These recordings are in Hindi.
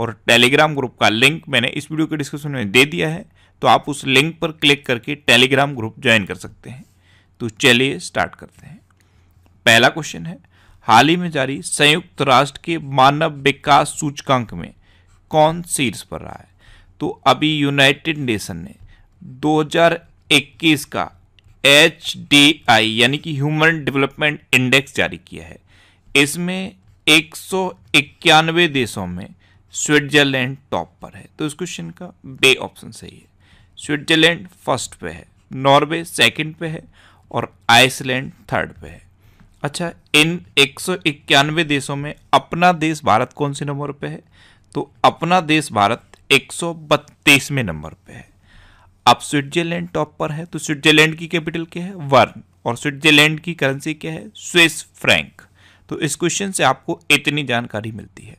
और टेलीग्राम ग्रुप का लिंक मैंने इस वीडियो के डिस्क्रिप्शन में दे दिया है तो आप उस लिंक पर क्लिक करके टेलीग्राम ग्रुप ज्वाइन कर सकते हैं तो चलिए स्टार्ट करते हैं पहला क्वेश्चन है हाल ही में जारी संयुक्त राष्ट्र के मानव विकास सूचकांक में कौन सीर्स पर रहा है तो अभी यूनाइटेड नेशन ने 2021 का एच यानी कि ह्यूमन डेवलपमेंट इंडेक्स जारी किया है इसमें एक देशों में स्विट्जरलैंड टॉप पर है तो इस क्वेश्चन का बे ऑप्शन सही है स्विट्जरलैंड फर्स्ट पे है नॉर्वे सेकंड पे है और आइसलैंड थर्ड पे है अच्छा इन एक देशों में अपना देश भारत कौन से नंबर पे है तो अपना देश भारत एक बत्तीसवें नंबर पे है अब स्विट्जरलैंड टॉप पर है तो स्विट्जरलैंड की कैपिटल क्या है वर्न और स्विट्जरलैंड की करेंसी क्या है स्विस फ्रैंक तो इस क्वेश्चन से आपको इतनी जानकारी मिलती है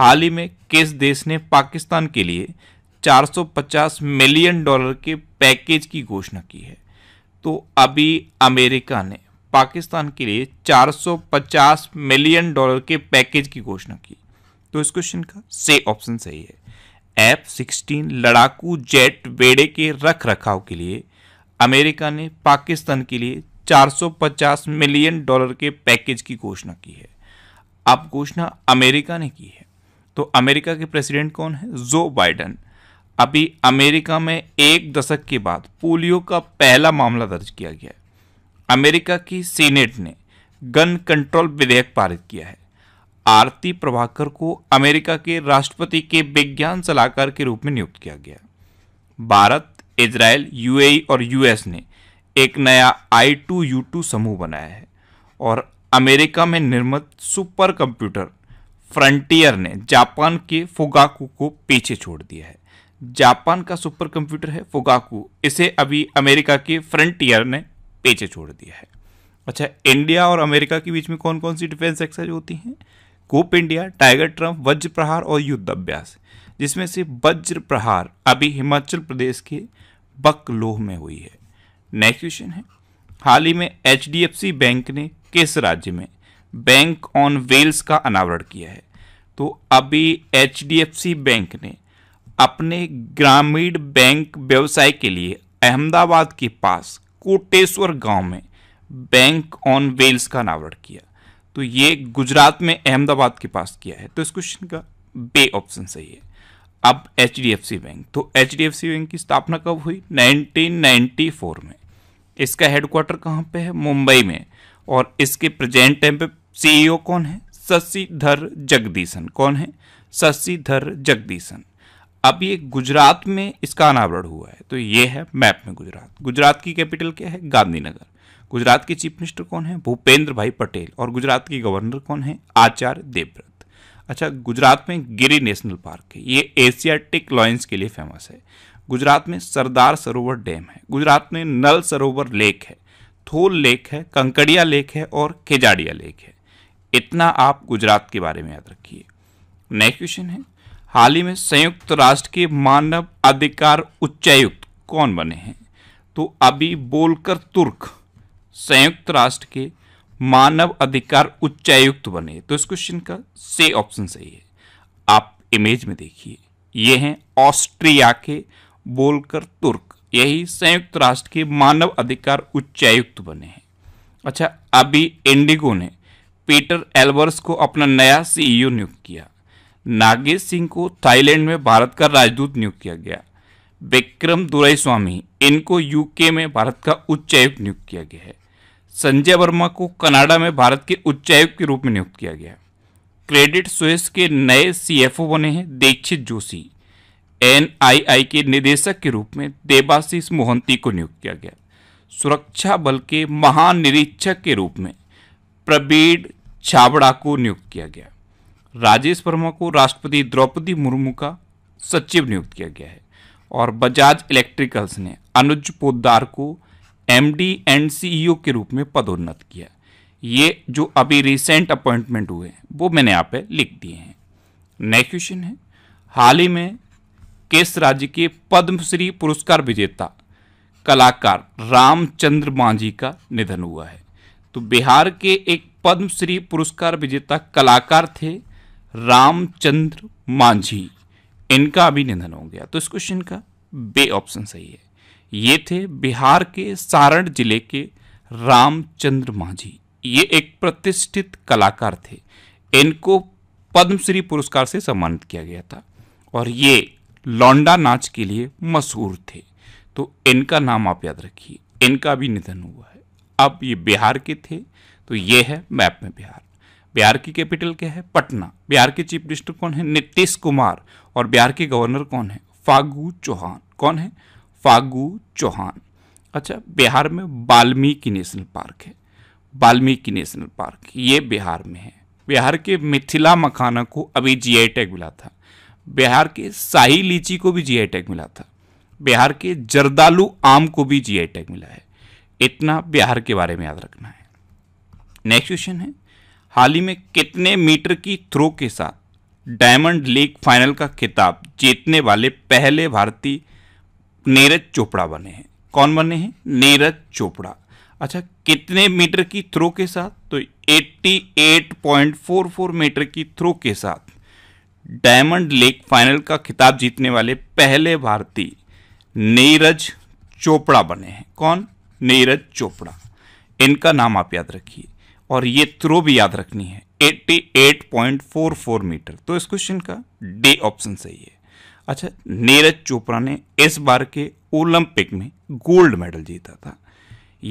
हाल ही में किस देश ने पाकिस्तान के लिए 450 मिलियन डॉलर के पैकेज की घोषणा की है तो अभी अमेरिका ने पाकिस्तान के लिए 450 मिलियन डॉलर के पैकेज की घोषणा की तो इस क्वेश्चन का से ऑप्शन सही है एफ सिक्सटीन लड़ाकू जेट बेड़े के रख रखाव के लिए अमेरिका ने पाकिस्तान के लिए 450 मिलियन डॉलर के पैकेज की घोषणा की है अब घोषणा अमेरिका ने की है तो अमेरिका के प्रेसिडेंट कौन है जो बाइडन अभी अमेरिका में एक दशक के बाद पोलियो का पहला मामला दर्ज किया गया है अमेरिका की सीनेट ने गन कंट्रोल विधेयक पारित किया है आरती प्रभाकर को अमेरिका के राष्ट्रपति के विज्ञान सलाहकार के रूप में नियुक्त किया गया भारत इसराइल यूएई और यूएस ने एक नया आई टू यू टू समूह बनाया है और अमेरिका में निर्मित सुपर कंप्यूटर फ्रंटियर ने जापान के फुगाकू को पीछे छोड़ दिया है जापान का सुपर कंप्यूटर है फुगाकू इसे अभी अमेरिका के फ्रंटियर ने पीछे छोड़ दिया है अच्छा इंडिया और अमेरिका के बीच में कौन कौन सी डिफेंस एक्सरसाइज होती हैं कोप इंडिया टाइगर ट्रम्प वज्र प्रहार और युद्ध अभ्यास जिसमें से वज्र प्रहार अभी हिमाचल प्रदेश के बकलोह में हुई है नेक्स्ट क्वेश्चन है हाल ही में एच बैंक ने किस राज्य में बैंक ऑन वेल्स का अनावरण किया है तो अभी एच बैंक ने अपने ग्रामीण बैंक व्यवसाय के लिए अहमदाबाद के पास कोटेश्वर गांव में बैंक ऑन वेल्स का अनावरण किया तो ये गुजरात में अहमदाबाद के पास किया है तो इस क्वेश्चन का बे ऑप्शन सही है अब एच बैंक तो एच बैंक की स्थापना कब हुई 1994 में इसका हेडक्वार्टर कहाँ पे है मुंबई में और इसके प्रेजेंट टाइम पे सीईओ कौन है शशिधर जगदीशन कौन है शशिधर जगदीशन अब ये गुजरात में इसका अनावरण हुआ है तो ये है मैप में गुजरात गुजरात की कैपिटल क्या है गांधीनगर गुजरात के चीफ मिनिस्टर कौन है भूपेंद्र भाई पटेल और गुजरात के गवर्नर कौन है आचार्य देवव्रत अच्छा गुजरात में गिरी नेशनल पार्क है ये एशियाटिक लॉयंस के लिए फेमस है गुजरात में सरदार सरोवर डैम है गुजरात में नल सरोवर लेक है थोल लेक है कंकड़िया लेक है और खेजाड़िया लेक है इतना आप गुजरात के बारे में याद रखिए नेक्स्ट क्वेश्चन है हाल ही में संयुक्त राष्ट्र के मानव अधिकार उच्चायुक्त कौन बने हैं तो अभी बोलकर तुर्क संयुक्त राष्ट्र के मानव अधिकार उच्चायुक्त बने तो इस क्वेश्चन का से ऑप्शन सही है आप इमेज में देखिए यह हैं ऑस्ट्रिया के बोलकर तुर्क यही संयुक्त राष्ट्र के मानव अधिकार उच्चायुक्त बने हैं अच्छा अभी इंडिगो ने पीटर एल्वर्स को अपना नया सीईओ e नियुक्त किया नागेश सिंह को थाईलैंड में भारत का राजदूत नियुक्त किया गया विक्रम दुराई स्वामी इनको यूके में भारत का उच्चायुक्त नियुक्त किया गया है संजय वर्मा को कनाडा में भारत के उच्चायुक्त के रूप में नियुक्त किया गया क्रेडिट स्वेस के नए सीएफओ बने हैं दीक्षित जोशी एनआईआई के निदेशक के रूप में देवाशीष मोहंती को नियुक्त किया गया सुरक्षा बल के महानिरीक्षक के रूप में प्रवीण छाबड़ा को नियुक्त किया गया राजेश वर्मा को राष्ट्रपति द्रौपदी मुर्मू का सचिव नियुक्त किया गया है और बजाज इलेक्ट्रिकल्स ने अनुज पोदार को एमडी एंड सीईओ के रूप में पदोन्नत किया ये जो अभी रिसेंट अपॉइंटमेंट हुए हैं वो मैंने यहाँ पे लिख दिए हैं नेक्स्ट क्वेश्चन है हाल ही में किस राज्य के पद्मश्री पुरस्कार विजेता कलाकार रामचंद्र मांझी का निधन हुआ है तो बिहार के एक पद्मश्री पुरस्कार विजेता कलाकार थे रामचंद्र मांझी इनका अभिनंदन हो गया तो इस क्वेश्चन का बे ऑप्शन सही है ये थे बिहार के सारण जिले के रामचंद्र मांझी ये एक प्रतिष्ठित कलाकार थे इनको पद्मश्री पुरस्कार से सम्मानित किया गया था और ये लौंडा नाच के लिए मशहूर थे तो इनका नाम आप याद रखिए इनका भी निधन हुआ है अब ये बिहार के थे तो ये है मैप में बिहार बिहार की कैपिटल क्या है पटना बिहार के चीफ मिनिस्टर कौन है नीतीश कुमार और बिहार के गवर्नर कौन है फागू चौहान कौन है फागू चौहान अच्छा बिहार में वाल्मीकि नेशनल पार्क है वाल्मीकि नेशनल पार्क ये बिहार में है बिहार के मिथिला मखाना को अभी जीआई टैग मिला था बिहार के शाही लीची को भी जीआई टैग मिला था बिहार के जरदालू आम को भी जीआई टैग मिला है इतना बिहार के बारे में याद रखना है नेक्स्ट क्वेश्चन है हाल ही में कितने मीटर की थ्रो के साथ डायमंड लीग फाइनल का खिताब जीतने वाले पहले भारतीय नीरज चोपड़ा बने हैं कौन बने हैं नीरज चोपड़ा अच्छा कितने मीटर की थ्रो के साथ तो 88.44 मीटर की थ्रो के साथ डायमंड लीग फाइनल का खिताब जीतने वाले पहले भारतीय नीरज चोपड़ा बने हैं कौन नीरज चोपड़ा इनका नाम आप याद रखिए और ये थ्रो भी याद रखनी है 88.44 मीटर तो इस क्वेश्चन का डी ऑप्शन सही है अच्छा नीरज चोपड़ा ने इस बार के ओलंपिक में गोल्ड मेडल जीता था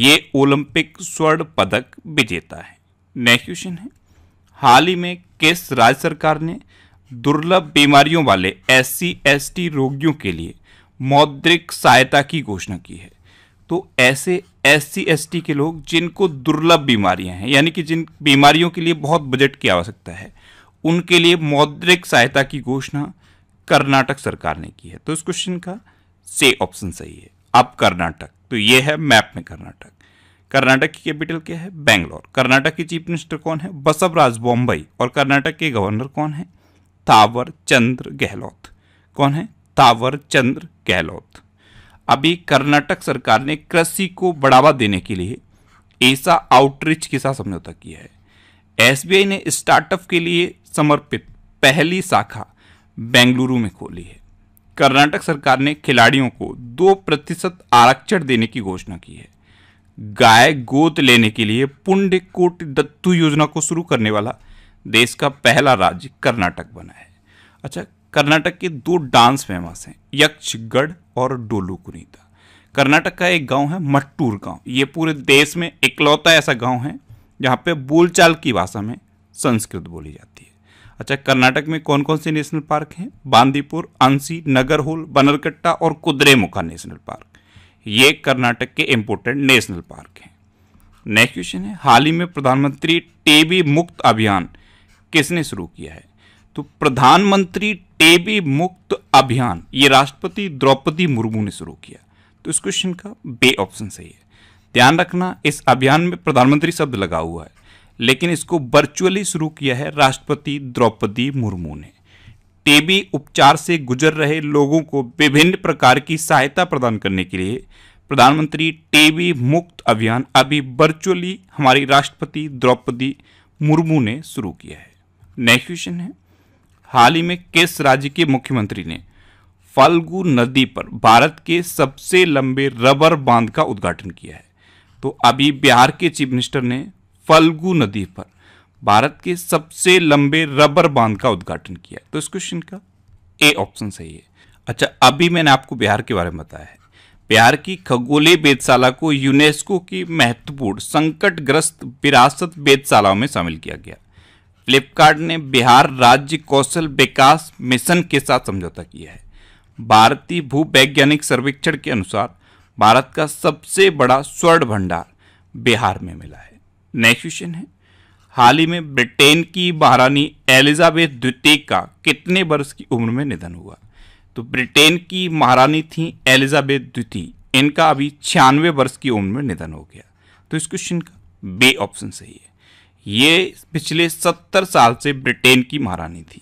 ये ओलंपिक स्वर्ण पदक विजेता है नेक्स्ट क्वेश्चन है हाल ही में किस राज्य सरकार ने दुर्लभ बीमारियों वाले एस सी रोगियों के लिए मौद्रिक सहायता की घोषणा की है तो ऐसे एस सी के लोग जिनको दुर्लभ बीमारियां हैं यानी कि जिन बीमारियों के लिए बहुत बजट की आवश्यकता है उनके लिए मौद्रिक सहायता की घोषणा कर्नाटक सरकार ने की है तो इस क्वेश्चन का से ऑप्शन सही है अब कर्नाटक तो ये है मैप में कर्नाटक कर्नाटक की कैपिटल क्या है बेंगलोर कर्नाटक के चीफ मिनिस्टर कौन है बसवराज बॉम्बई और कर्नाटक के गवर्नर कौन है तावर चंद्र गहलोत कौन है तावर चंद्र गहलोत अभी कर्नाटक सरकार ने कृषि को बढ़ावा देने के लिए ऐसा आउटरीच के साथ समझौता किया है एसबीआई ने स्टार्टअप के लिए समर्पित पहली शाखा बेंगलुरु में खोली है कर्नाटक सरकार ने खिलाड़ियों को दो प्रतिशत आरक्षण देने की घोषणा की है गाय गोद लेने के लिए पुण्य कोट दत्तू योजना को शुरू करने वाला देश का पहला राज्य कर्नाटक बना है अच्छा कर्नाटक के दो डांस फेमस हैं यक्षगढ़ और डोलू कुनीता कर्नाटक का एक गांव है मट्टूर गांव ये पूरे देश में इकलौता ऐसा गांव है जहाँ पे बोलचाल की भाषा में संस्कृत बोली जाती है अच्छा कर्नाटक में कौन कौन से नेशनल पार्क हैं बांदीपुर अंसी नगरहोल बनरकट्टा और मुखा नेशनल पार्क ये कर्नाटक के इम्पोर्टेंट नेशनल पार्क हैं नेक्स्ट क्वेश्चन है हाल ही में प्रधानमंत्री टीबी मुक्त अभियान किसने शुरू किया है तो प्रधानमंत्री टेबी मुक्त अभियान ये राष्ट्रपति द्रौपदी मुर्मू ने शुरू किया तो इस क्वेश्चन का बे ऑप्शन सही है ध्यान रखना इस अभियान में प्रधानमंत्री शब्द लगा हुआ है लेकिन इसको वर्चुअली शुरू किया है राष्ट्रपति द्रौपदी मुर्मू ने टीबी उपचार से गुजर रहे लोगों को विभिन्न प्रकार की सहायता प्रदान करने के लिए प्रधानमंत्री टीबी मुक्त अभियान अभी वर्चुअली हमारी राष्ट्रपति द्रौपदी मुर्मू ने शुरू किया है नेक्स्ट क्वेश्चन है हाल ही में किस राज्य के मुख्यमंत्री ने फल्गु नदी पर भारत के सबसे लंबे रबर बांध का उद्घाटन किया है तो अभी बिहार के चीफ मिनिस्टर ने फल्गु नदी पर भारत के सबसे लंबे रबर बांध का उद्घाटन किया तो इस क्वेश्चन का ए ऑप्शन सही है अच्छा अभी मैंने आपको बिहार के बारे में बताया है बिहार की खगोले वेदशाला को यूनेस्को की महत्वपूर्ण संकटग्रस्त विरासत वेदशालाओं में शामिल किया गया फ्लिपकार्ट ने बिहार राज्य कौशल विकास मिशन के साथ समझौता किया है भारतीय भू वैज्ञानिक सर्वेक्षण के अनुसार भारत का सबसे बड़ा स्वर्ण भंडार बिहार में मिला है नेक्स्ट क्वेश्चन है हाल ही में ब्रिटेन की महारानी एलिजाबेथ द्वितीय का कितने वर्ष की उम्र में निधन हुआ तो ब्रिटेन की महारानी थी एलिजाबेथ द्वितीय इनका अभी छियानवे वर्ष की उम्र में निधन हो गया तो इस क्वेश्चन का बे ऑप्शन सही है ये पिछले सत्तर साल से ब्रिटेन की महारानी थी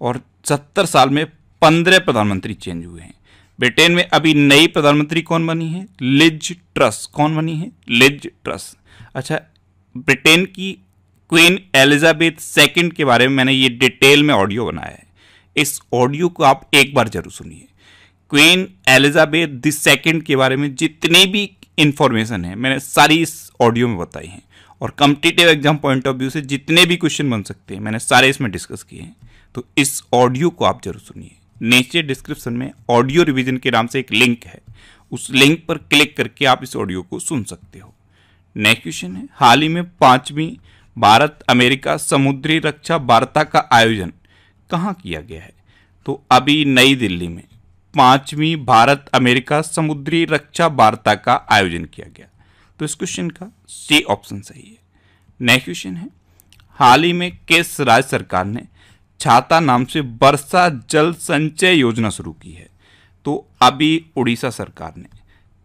और सत्तर साल में पंद्रह प्रधानमंत्री चेंज हुए हैं ब्रिटेन में अभी नई प्रधानमंत्री कौन बनी है लिज ट्रस कौन बनी है लिज ट्रस अच्छा ब्रिटेन की क्वीन एलिजाबेथ सेकंड के बारे में मैंने ये डिटेल में ऑडियो बनाया है इस ऑडियो को आप एक बार जरूर सुनिए क्वीन एलिजाबेथ द सेकंड के बारे में जितनी भी इंफॉर्मेशन है मैंने सारी इस ऑडियो में बताई है और competitive exam point of view से जितने भी क्वेश्चन बन सकते हैं मैंने सारे इसमें डिस्कस किए हैं तो इस ऑडियो को आप जरूर सुनिए नीचे डिस्क्रिप्शन में ऑडियो रिवीजन के नाम से एक लिंक है उस लिंक पर क्लिक करके आप इस ऑडियो को सुन सकते हो नेक्स्ट क्वेश्चन है हाल ही में पांचवी भारत अमेरिका समुद्री रक्षा वार्ता का आयोजन कहाँ किया गया है तो अभी नई दिल्ली में पांचवी भारत अमेरिका समुद्री रक्षा वार्ता का आयोजन किया गया तो इस क्वेश्चन का सी ऑप्शन सही है नेक्स्ट क्वेश्चन है हाल ही में किस राज्य सरकार ने छाता नाम से वर्षा जल संचय योजना शुरू की है तो अभी उड़ीसा सरकार ने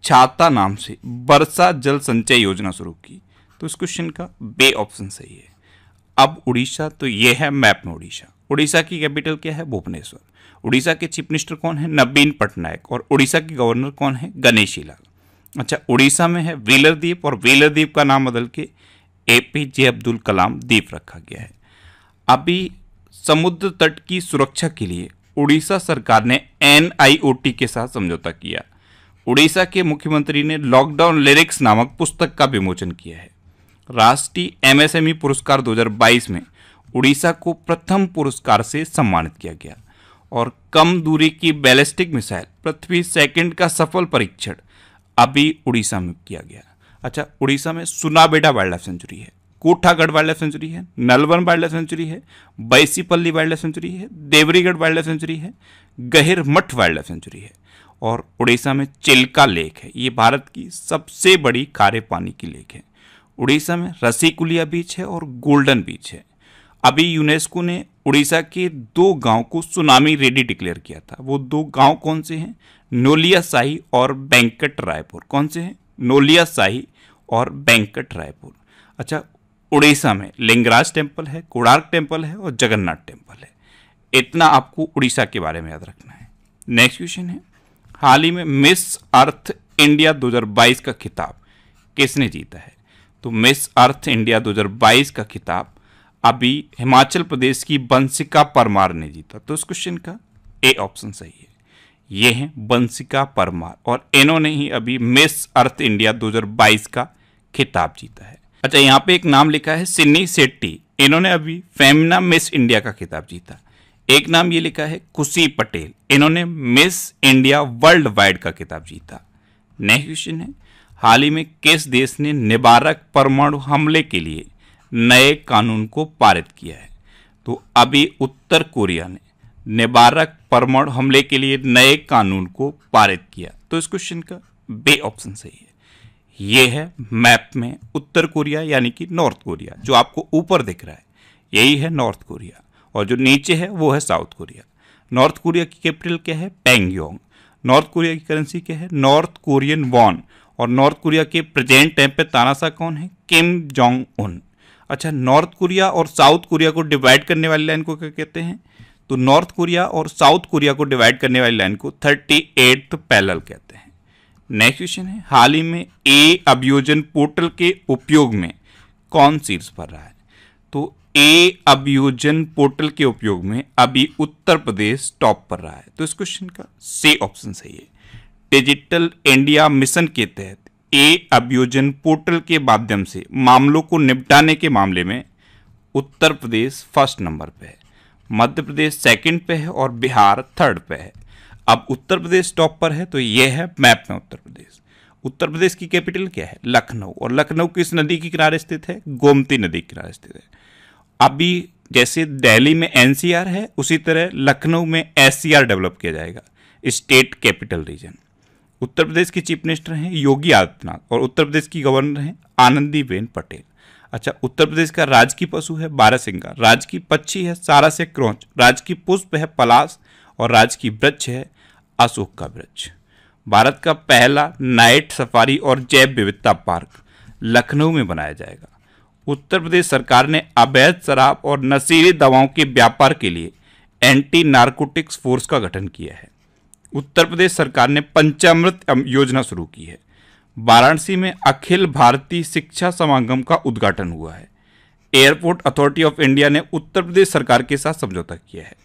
छाता नाम से वर्षा जल संचय योजना शुरू की तो इस क्वेश्चन का बे ऑप्शन सही है अब उड़ीसा तो यह है मैप में उड़ीसा उड़ीसा की कैपिटल क्या है भुवनेश्वर उड़ीसा के चीफ मिनिस्टर कौन है नवीन पटनायक और उड़ीसा के गवर्नर कौन है गणेशी लाल अच्छा उड़ीसा में है व्हीलर द्वीप और व्हीलर द्वीप का नाम बदल के ए पी जे अब्दुल कलाम द्वीप रखा गया है अभी समुद्र तट की सुरक्षा के लिए उड़ीसा सरकार ने एन के साथ समझौता किया उड़ीसा के मुख्यमंत्री ने लॉकडाउन लिरिक्स नामक पुस्तक का विमोचन किया है राष्ट्रीय एमएसएमई पुरस्कार 2022 में उड़ीसा को प्रथम पुरस्कार से सम्मानित किया गया और कम दूरी की बैलिस्टिक मिसाइल पृथ्वी सेकंड का सफल परीक्षण अभी उड़ीसा में किया गया अच्छा उड़ीसा में सुनाबेडा वाइल्ड लाइफ सेंचुरी है कोठागढ़ वाइल्ड लाइफ सेंचुरी है नलवन वाइल्ड लाइफ सेंचुरी है बैसीपल्ली वाइल्ड लाइफ सेंचुरी है देवरीगढ़ वाइल्ड लाइफ सेंचुरी है गहिर मठ वाइल्ड लाइफ सेंचुरी है और उड़ीसा में चिल्का लेक है ये भारत की सबसे बड़ी खारे पानी की लेक है उड़ीसा में रसीकुलिया बीच है और गोल्डन बीच है अभी यूनेस्को ने उड़ीसा के दो गांव को सुनामी रेडी डिक्लेयर किया था वो दो गांव कौन से हैं नोलिया शाही और बैंकट रायपुर कौन से हैं नोलिया शाही और बैंकट रायपुर अच्छा उड़ीसा में लिंगराज टेम्पल है कोणार्क टेम्पल है और जगन्नाथ टेम्पल है इतना आपको उड़ीसा के बारे में याद रखना है नेक्स्ट क्वेश्चन है हाल ही में मिस अर्थ इंडिया 2022 का खिताब किसने जीता है तो मिस अर्थ इंडिया 2022 का खिताब अभी हिमाचल प्रदेश की बंसिका परमार ने जीता तो इस क्वेश्चन का ए ऑप्शन सही है ये है बंसिका परमार और इन्होंने ही अभी मिस अर्थ इंडिया 2022 का खिताब जीता है अच्छा यहाँ पे एक नाम लिखा है सिन्नी सेट्टी इन्होंने अभी फेमिना मिस इंडिया का खिताब जीता एक नाम ये लिखा है कुशी पटेल इन्होंने मिस इंडिया वर्ल्ड वाइड का खिताब जीता नेक्स्ट क्वेश्चन है हाल ही में किस देश ने निबारक परमाणु हमले के लिए नए कानून को पारित किया है तो अभी उत्तर कोरिया ने निबारक परमाणु हमले के लिए नए कानून को पारित किया तो इस क्वेश्चन का बे ऑप्शन सही है ये है मैप में उत्तर कोरिया यानी कि नॉर्थ कोरिया जो आपको ऊपर दिख रहा है यही है नॉर्थ कोरिया और जो नीचे है वो है साउथ कोरिया नॉर्थ कोरिया की कैपिटल क्या है पेंगयोंग नॉर्थ कोरिया की करेंसी क्या है नॉर्थ कोरियन वॉन और नॉर्थ कोरिया के प्रेजेंट टाइम पे तानाशाह कौन है किम जोंग उन अच्छा नॉर्थ कोरिया और साउथ कोरिया को डिवाइड करने वाली लाइन को क्या कहते हैं तो नॉर्थ कोरिया और साउथ कोरिया को डिवाइड करने वाली लाइन को थर्टी एट्थ पैरल कहते हैं नेक्स्ट क्वेश्चन है हाल ही में ए अभियोजन पोर्टल के उपयोग में कौन शीर्ष पर रहा है तो ए अभियोजन पोर्टल के उपयोग में अभी उत्तर प्रदेश टॉप पर रहा है तो इस क्वेश्चन का से ऑप्शन सही है डिजिटल इंडिया मिशन के तहत ए अभियोजन पोर्टल के माध्यम से मामलों को निपटाने के मामले में उत्तर प्रदेश फर्स्ट नंबर पे है मध्य प्रदेश सेकंड पे है और बिहार थर्ड पे है अब उत्तर प्रदेश टॉप पर है तो ये है मैप में उत्तर प्रदेश उत्तर प्रदेश की कैपिटल क्या है लखनऊ और लखनऊ किस नदी के किनारे स्थित है गोमती नदी के किनारे स्थित है अभी जैसे दिल्ली में एनसीआर है उसी तरह लखनऊ में एससीआर डेवलप किया जाएगा state capital region Uttar Pradesh के चीफ मिनिस्टर हैं योगी आदित्यनाथ और उत्तर प्रदेश की गवर्नर हैं आनंदीबेन पटेल अच्छा उत्तर प्रदेश का राजकीय पशु है बारहसिंगा राजकीय पक्षी है सारा से क्रोच राजकीय पुष्प है पलास और राजकीय वृक्ष है अशोक का वृक्ष भारत का पहला नाइट सफारी और जैव विविधता पार्क लखनऊ में बनाया जाएगा उत्तर प्रदेश सरकार ने अवैध शराब और नशीली दवाओं के व्यापार के लिए एंटी नार्कोटिक्स फोर्स का गठन किया है उत्तर प्रदेश सरकार ने पंचामृत योजना शुरू की है वाराणसी में अखिल भारतीय शिक्षा समागम का उद्घाटन हुआ है एयरपोर्ट अथॉरिटी ऑफ इंडिया ने उत्तर प्रदेश सरकार के साथ समझौता किया है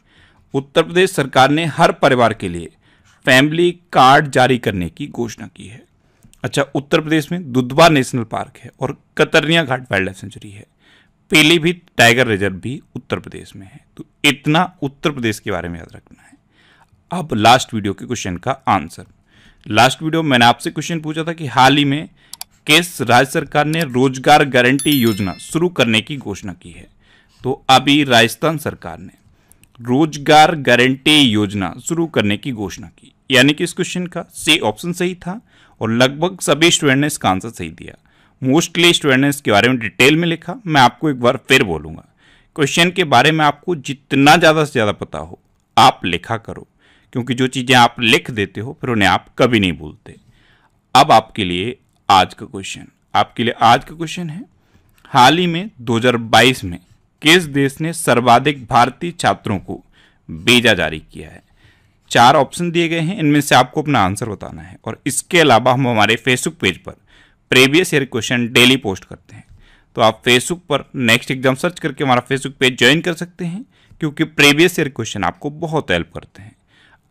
उत्तर प्रदेश सरकार ने हर परिवार के लिए फैमिली कार्ड जारी करने की घोषणा की है अच्छा उत्तर प्रदेश में दुधवा नेशनल पार्क है और Katarniya Ghat wildlife sanctuary है पीलीभीत टाइगर रिजर्व भी उत्तर प्रदेश में है तो इतना उत्तर प्रदेश के बारे में याद रखना है अब लास्ट वीडियो के क्वेश्चन का आंसर लास्ट वीडियो मैंने आपसे क्वेश्चन पूछा था कि हाल ही में किस राज्य सरकार ने रोजगार गारंटी योजना शुरू करने की घोषणा की है तो अभी राजस्थान सरकार ने रोजगार गारंटी योजना शुरू करने की घोषणा की यानी कि इस क्वेश्चन का सी ऑप्शन सही था और लगभग सभी स्टूडेंट ने इसका आंसर सही दिया मोस्टली स्टूडेंट ने इसके बारे में डिटेल में लिखा मैं आपको एक बार फिर बोलूंगा क्वेश्चन के बारे में आपको जितना ज़्यादा से ज़्यादा पता हो आप लिखा करो क्योंकि जो चीज़ें आप लिख देते हो फिर उन्हें आप कभी नहीं भूलते अब आपके लिए आज का क्वेश्चन आपके लिए आज का क्वेश्चन है हाल ही में 2022 में किस देश ने सर्वाधिक भारतीय छात्रों को बेजा जारी किया है चार ऑप्शन दिए गए हैं इनमें से आपको अपना आंसर बताना है और इसके अलावा हम हमारे फेसबुक पेज पर previous year question daily post करते हैं तो आप फेसबुक पर नेक्स्ट एग्जाम सर्च करके हमारा फेसबुक पेज ज्वाइन कर सकते हैं क्योंकि प्रीवियस ईयर क्वेश्चन आपको बहुत हेल्प करते हैं